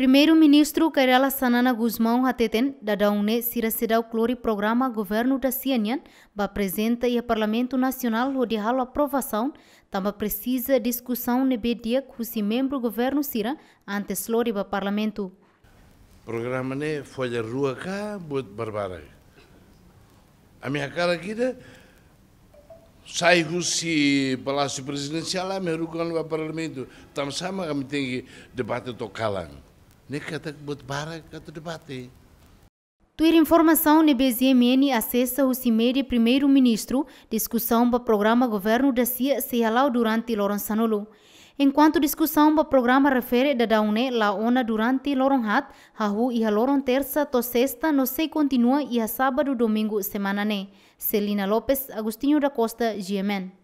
Primeiro-ministro Kerala Sanana Guzmão Hateten dadaune sira-sida clori programa governo da CNN ba apresenta e a Parlamento Nacional o dihalo aprovação tamba precisa discussão nebe dia cusi membro governo sira antes slori ba parlamento. Programa ne folha rua cá muito barbara. A minha cara aqui né? saigo se Palácio Presidencial, a minha rua para o Parlamento. Tam sama kami tinggi debate tokalan. Tuir informação na BZMN acessa o CIMED primeiro-ministro discussão para programa governo da CIA Cialau durante Sanolo. Enquanto discussão para programa refere da Daune la ona durante Loron Hat, Hahu e a Loron Terça to Sexta não sei continua e a sábado domingo semana ne. Celina Lopes, Agostinho da Costa, GMN.